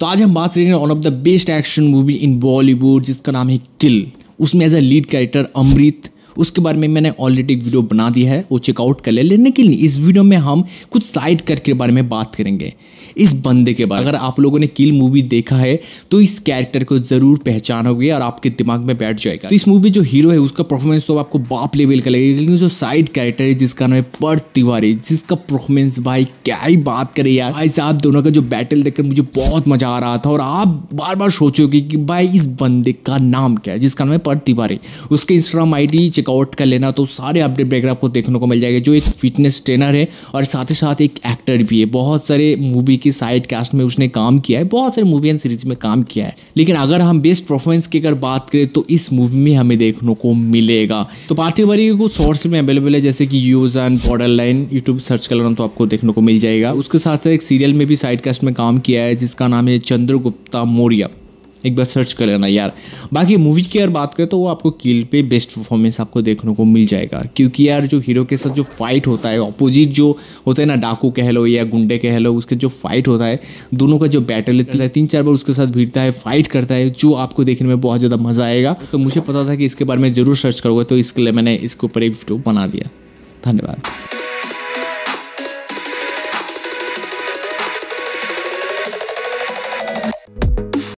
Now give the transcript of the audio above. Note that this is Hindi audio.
तो आज हम बात करेंगे one of the best action movie in Bollywood जिसका नाम है किल उसमें as a lead character Amrit उसके बारे में मैंने ऑलरेडी वीडियो बना दिया है वो चेकआउट कर ले लेने के लिए इस वीडियो में हम कुछ साइड कर के बारे में बात करेंगे इस बंदे के बारे अगर आप लोगों ने किल मूवी देखा है तो इस कैरेक्टर को ज़रूर पहचानोगे और आपके दिमाग में बैठ जाएगा तो इस मूवी जो हीरो है उसका परफॉर्मेंस तो आपको बाप लेवल का लगेगा लेकिन जो साइड कैरेक्टर है जिसका नाम है पर तिवारी जिसका परफॉर्मेंस भाई क्या ही बात करे यार भाई साहब दोनों का जो बैटल देखकर मुझे बहुत मजा आ रहा था और आप बार बार सोचोगे कि भाई इस बंदे का नाम क्या है जिसका नाम है पर तिवारी उसके इंस्टाग्राम आई चेक चेकआउट कर लेना तो सारे अपडेट ब्रेकर आपको देखने को मिल जाएगा जो एक फिटनेस ट्रेनर है और साथ ही साथ एक एक्टर भी है बहुत सारे मूवी की साइड कास्ट में उसने काम किया है बहुत सारे मूवी एंड सीरीज में काम किया है लेकिन अगर हम बेस्ट परफॉर्मेंस की अगर बात करें तो इस मूवी में हमें देखने को मिलेगा तो पार्थिव वर्गी को सोर्स में अवेलेबल है जैसे कि use and border line YouTube search कर लेना तो आपको देखने को मिल जाएगा उसके साथ साथ एक सीरियल में भी साइड कास्ट में काम किया है जिसका नाम है चंद्रगुप्ता मौर्य एक बार सर्च कर लेना यार बाकी मूवीज की अगर बात करें तो वो आपको कील पे बेस्ट परफॉर्मेंस आपको देखने को मिल जाएगा क्योंकि यार जो हीरो के साथ जो फाइट होता है अपोजिट जो होता है ना डाकू कह लो या गुंडे कह लो उसके जो फाइट होता है दोनों का जो बैटल है तीन चार बार उसके साथ भीड़ता है फाइट करता है जो आपको देखने में बहुत ज़्यादा मज़ा आएगा तो मुझे पता था कि इसके बारे में ज़रूर सर्च करोगे तो इसके लिए मैंने इसके ऊपर एक वीडियो बना दिया धन्यवाद